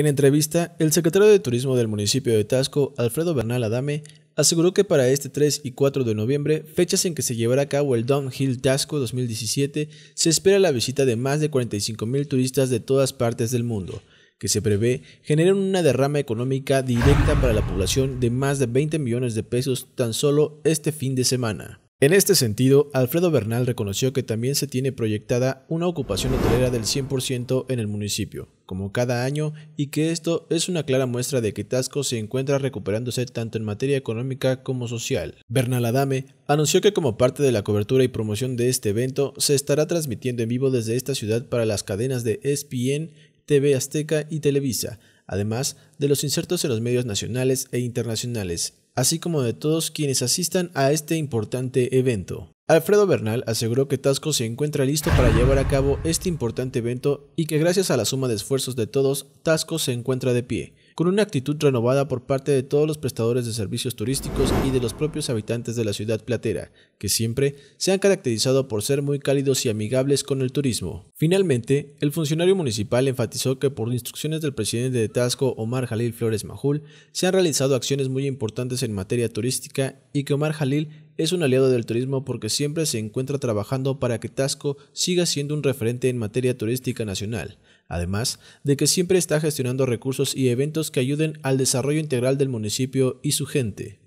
En entrevista, el secretario de Turismo del municipio de Tasco, Alfredo Bernal Adame, aseguró que para este 3 y 4 de noviembre, fechas en que se llevará a cabo el Downhill Tasco 2017, se espera la visita de más de mil turistas de todas partes del mundo, que se prevé generen una derrama económica directa para la población de más de 20 millones de pesos tan solo este fin de semana. En este sentido, Alfredo Bernal reconoció que también se tiene proyectada una ocupación hotelera del 100% en el municipio, como cada año, y que esto es una clara muestra de que Tasco se encuentra recuperándose tanto en materia económica como social. Bernal Adame anunció que como parte de la cobertura y promoción de este evento, se estará transmitiendo en vivo desde esta ciudad para las cadenas de ESPN, TV Azteca y Televisa, además de los insertos en los medios nacionales e internacionales, así como de todos quienes asistan a este importante evento. Alfredo Bernal aseguró que Tasco se encuentra listo para llevar a cabo este importante evento y que gracias a la suma de esfuerzos de todos, Tasco se encuentra de pie, con una actitud renovada por parte de todos los prestadores de servicios turísticos y de los propios habitantes de la ciudad platera, que siempre se han caracterizado por ser muy cálidos y amigables con el turismo. Finalmente, el funcionario municipal enfatizó que por instrucciones del presidente de Tasco, Omar Jalil Flores Majul, se han realizado acciones muy importantes en materia turística y que Omar Jalil es un aliado del turismo porque siempre se encuentra trabajando para que Tasco siga siendo un referente en materia turística nacional, además de que siempre está gestionando recursos y eventos que ayuden al desarrollo integral del municipio y su gente.